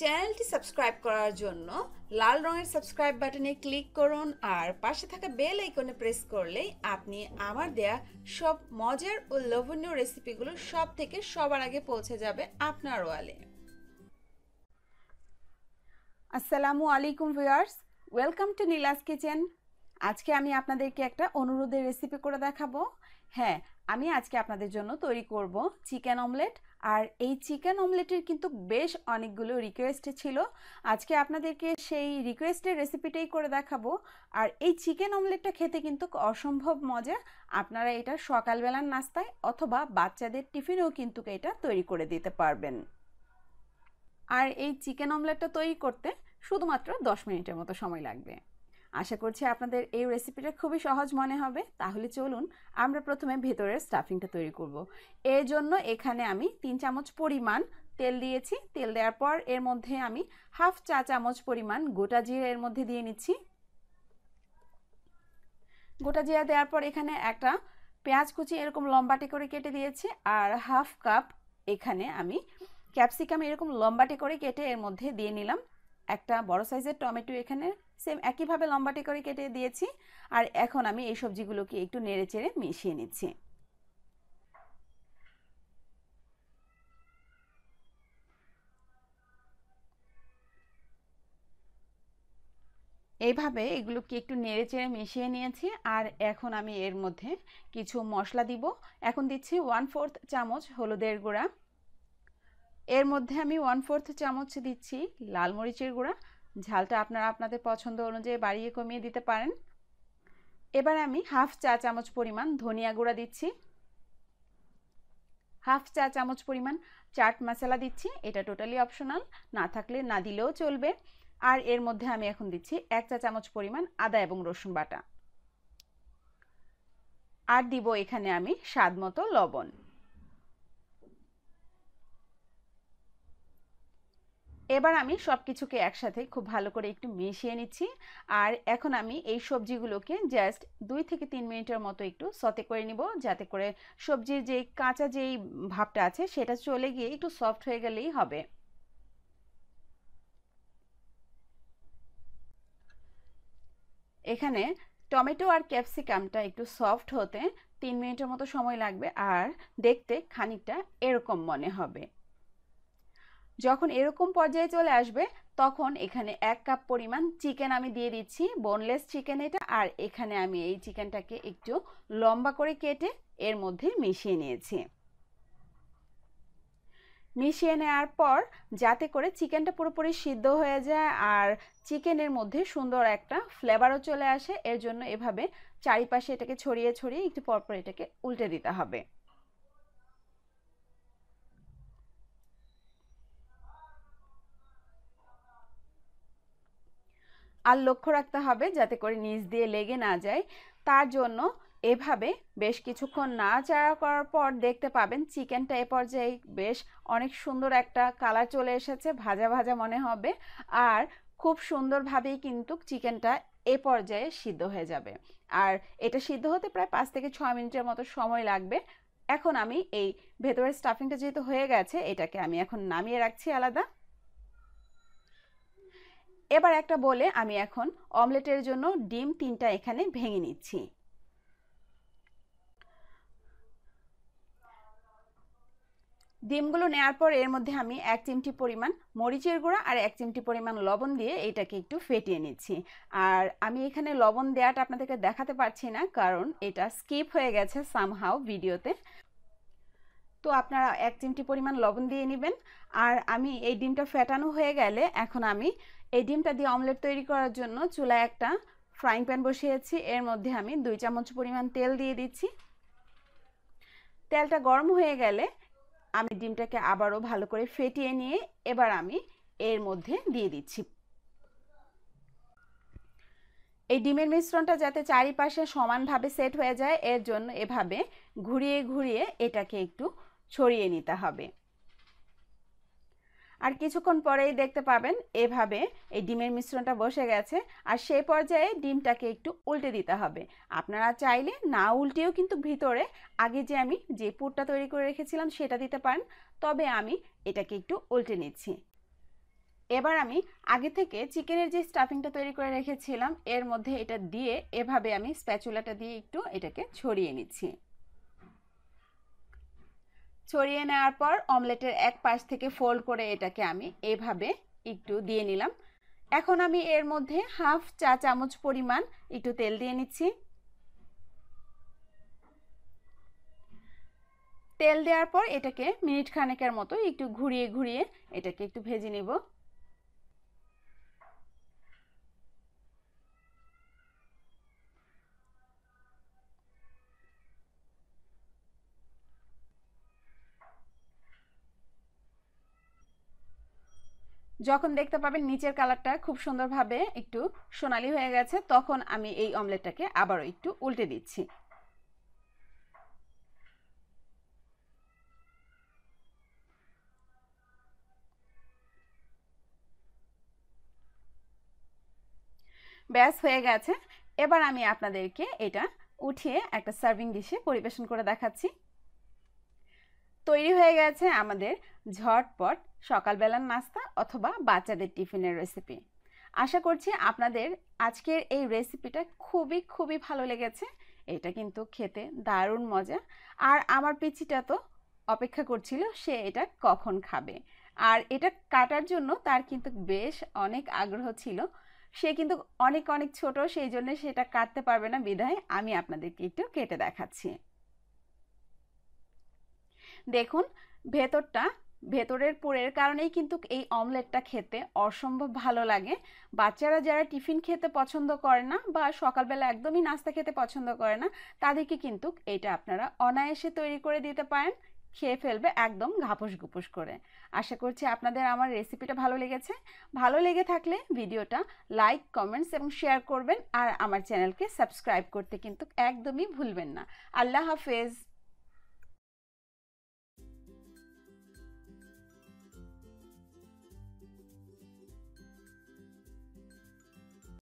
চ্যানেলটি সাবস্ক্রাইব করার জন্য লাল রঙের সাবস্ক্রাইব বাটনে ক্লিক করুন আর পাশে থাকা বেল আইকনে প্রেস করলেই আপনি আমার দেয়া সব মজার ও লোভনীয় রেসিপিগুলো সব থেকে সবার আগে পৌঁছে যাবে আপনার ওয়ালে আসসালামু আলাইকুম viewers welcome to Nila's kitchen আজকে আমি আপনাদেরকে একটা অনুরোধের রেসিপি করে দেখাবো হ্যাঁ আমি আজকে আপনাদের জন্য তৈরি করব চিকেন অমলেট আর এই চিকেন অমলেটের কিন্তু বেশ অনেকগুলো রিকোয়েস্ট ছিল আজকে আপনাদেরকে সেই রিকোয়েস্টের রেসিপিটাই করে দেখাবো আর এই চিকেন অমলেটটা খেতে কিন্তু অসম্ভব মজা আপনারা এটা সকালবেলার নাস্তায় অথবা বাচ্চাদের টিফিনেও কিন্তু এটা তৈরি করে দিতে পারবেন আর এই চিকেন অমলেটটা তৈরি করতে শুধুমাত্র দশ মিনিটের মতো সময় লাগবে আশা করছি আপনাদের এই রেসিপিটা খুবই সহজ মনে হবে তাহলে চলুন আমরা প্রথমে ভেতরের স্টাফিংটা তৈরি করব। এর জন্য এখানে আমি তিন চামচ পরিমাণ তেল দিয়েছি তেল দেওয়ার পর এর মধ্যে আমি হাফ চা চামচ পরিমাণ গোটা জিরা এর মধ্যে দিয়ে নিচ্ছি গোটা জিরা দেওয়ার পর এখানে একটা পেঁয়াজ কুচি এরকম লম্বাটে করে কেটে দিয়েছি আর হাফ কাপ এখানে আমি ক্যাপসিকাম এরকম লম্বাটে করে কেটে এর মধ্যে দিয়ে নিলাম একটা বড় সাইজের টমেটো এখানে সেম একইভাবে লম্বাটে করে কেটে দিয়েছি আর এখন আমি এই সবজিগুলোকে একটু নেড়ে চেড়ে মিশিয়ে নিচ্ছি এইভাবে এগুলোকে একটু নেড়ে চেড়ে মিশিয়ে নিয়েছি আর এখন আমি এর মধ্যে কিছু মশলা দিব এখন দিচ্ছি ওয়ান ফোর্থ চামচ হলুদের গুঁড়া এর মধ্যে আমি ওয়ান ফোর্থ চামচ দিচ্ছি লাল মরিচের গুঁড়া ঝালটা আপনারা আপনাদের পছন্দ অনুযায়ী বাড়িয়ে কমিয়ে দিতে পারেন এবার আমি হাফ চা চামচ পরিমাণ ধনিয়া গুঁড়া দিচ্ছি হাফ চা চামচ পরিমাণ চাট মশলা দিচ্ছি এটা টোটালি অপশনাল না থাকলে না দিলেও চলবে আর এর মধ্যে আমি এখন দিচ্ছি এক চা চামচ পরিমাণ আদা এবং রসুন বাটা আর দিব এখানে আমি স্বাদ মতো লবণ এবার আমি সব কিছুকে একসাথে খুব ভালো করে একটু মিশিয়ে নিচ্ছি আর এখন আমি এই সবজিগুলোকে জাস্ট দুই থেকে তিন মিনিটের মতো একটু সতে করে নিব যাতে করে সবজির যে কাঁচা যেই ভাবটা আছে সেটা চলে গিয়ে একটু সফট হয়ে গেলেই হবে এখানে টমেটো আর ক্যাপসিকামটা একটু সফট হতে তিন মিনিটের মতো সময় লাগবে আর দেখতে খানিকটা এরকম মনে হবে যখন এরকম পর্যায়ে চলে আসবে তখন এখানে এক কাপ পরিমাণ চিকেন আমি দিয়ে দিচ্ছি বোনলেস চিকেন এটা আর এখানে আমি এই চিকেনটাকে একটু লম্বা করে কেটে এর মধ্যে মিশিয়ে নিয়েছি মিশিয়ে নেওয়ার পর যাতে করে চিকেনটা পুরোপুরি সিদ্ধ হয়ে যায় আর চিকেনের মধ্যে সুন্দর একটা ফ্লেভারও চলে আসে এর জন্য এভাবে চারিপাশে এটাকে ছড়িয়ে ছড়িয়ে একটু পরপর এটাকে উল্টে দিতে হবে আর লক্ষ্য রাখতে হবে যাতে করে নিচ দিয়ে লেগে না যায় তার জন্য এভাবে বেশ কিছুক্ষণ নাড়াচাড়া করার পর দেখতে পাবেন চিকেনটা এ পর্যায়ে বেশ অনেক সুন্দর একটা কালার চলে এসেছে ভাজা ভাজা মনে হবে আর খুব সুন্দরভাবেই কিন্তু চিকেনটা এ পর্যায়ে সিদ্ধ হয়ে যাবে আর এটা সিদ্ধ হতে প্রায় পাঁচ থেকে ছয় মিনিটের মতো সময় লাগবে এখন আমি এই ভেতরের স্টাফিংটা যেহেতু হয়ে গেছে এটাকে আমি এখন নামিয়ে রাখছি আলাদা এবার একটা বলে আমি এখন অমলেটের জন্য ডিম তিনটা এখানে ভেঙে নিচ্ছি ডিমগুলো নেওয়ার পর এর মধ্যে আমি এক চিমটি পরিমাণ মরিচের গুঁড়া আর এক চিমটি পরিমাণ লবণ দিয়ে এটাকে একটু ফেটিয়ে নিচ্ছি আর আমি এখানে লবণ দেওয়াটা আপনাদেরকে দেখাতে পারছি না কারণ এটা স্কিপ হয়ে গেছে সামহাও ভিডিওতে তো আপনারা এক চিমটি পরিমাণ লবণ দিয়ে নেবেন আর আমি এই ডিমটা ফেটানো হয়ে গেলে এখন আমি এই ডিমটা দিয়ে অমলেট তৈরি করার জন্য চুলায় একটা ফ্রাইং প্যান বসিয়েছি এর মধ্যে আমি দুই চামচ পরিমাণ তেল দিয়ে দিচ্ছি তেলটা গরম হয়ে গেলে আমি ডিমটাকে আবারও ভালো করে ফেটিয়ে নিয়ে এবার আমি এর মধ্যে দিয়ে দিচ্ছি এই ডিমের মিশ্রণটা যাতে চারিপাশে সমানভাবে সেট হয়ে যায় এর জন্য এভাবে ঘুরিয়ে ঘুরিয়ে এটাকে একটু ছড়িয়ে নিতে হবে আর কিছুক্ষণ পরেই দেখতে পাবেন এভাবে এই ডিমের মিশ্রণটা বসে গেছে আর সেই পর্যায়ে ডিমটাকে একটু উল্টে দিতে হবে আপনারা চাইলে না উল্টেও কিন্তু ভিতরে আগে যে আমি যে পুরটা তৈরি করে রেখেছিলাম সেটা দিতে পারেন তবে আমি এটাকে একটু উল্টে নিচ্ছি এবার আমি আগে থেকে চিকেনের যে স্টাফিংটা তৈরি করে রেখেছিলাম এর মধ্যে এটা দিয়ে এভাবে আমি স্প্যাচুলাটা দিয়ে একটু এটাকে ছড়িয়ে নিচ্ছি ছড়িয়ে নেওয়ার পর অমলেটের এক পাশ থেকে ফোল্ড করে এটাকে আমি এভাবে একটু দিয়ে নিলাম এখন আমি এর মধ্যে হাফ চা চামচ পরিমাণ একটু তেল দিয়ে নিচ্ছি তেল দেওয়ার পর এটাকে মিনিট খানেকের মতো একটু ঘুরিয়ে ঘুরিয়ে এটাকে একটু ভেজে নেব যখন দেখতে পাবেন নিচের কালারটা খুব সুন্দরভাবে একটু সোনালি হয়ে গেছে তখন আমি এই অমলেটটাকে আবারও একটু উল্টে দিচ্ছি ব্যাস হয়ে গেছে এবার আমি আপনাদেরকে এটা উঠিয়ে একটা সার্ভিং ডিশে পরিবেশন করে দেখাচ্ছি তৈরি হয়ে গেছে আমাদের ঝটপট সকালবেলার নাস্তা অথবা বাচ্চাদের টিফিনের রেসিপি আশা করছি আপনাদের আজকের এই রেসিপিটা খুবই খুবই ভালো লেগেছে এটা কিন্তু খেতে দারুণ মজা আর আমার পিচিটা তো অপেক্ষা করছিল সে এটা কখন খাবে আর এটা কাটার জন্য তার কিন্তু বেশ অনেক আগ্রহ ছিল সে কিন্তু অনেক অনেক ছোট সেই জন্য সেটা কাটতে পারবে না বিধায় আমি আপনাদেরকে একটু কেটে দেখাচ্ছি দেখুন ভেতরটা ভেতরের পুরের কারণেই কিন্তু এই অমলেটটা খেতে অসম্ভব ভালো লাগে বাচ্চারা যারা টিফিন খেতে পছন্দ করে না বা সকালবেলা একদমই নাস্তা খেতে পছন্দ করে না তাদেরকে কিন্তু এটা আপনারা অনায়াসে তৈরি করে দিতে পারেন খেয়ে ফেলবে একদম ঘাপস গুপুস করে আশা করছি আপনাদের আমার রেসিপিটা ভালো লেগেছে ভালো লেগে থাকলে ভিডিওটা লাইক কমেন্টস এবং শেয়ার করবেন আর আমার চ্যানেলকে সাবস্ক্রাইব করতে কিন্তু একদমই ভুলবেন না আল্লাহ হাফেজ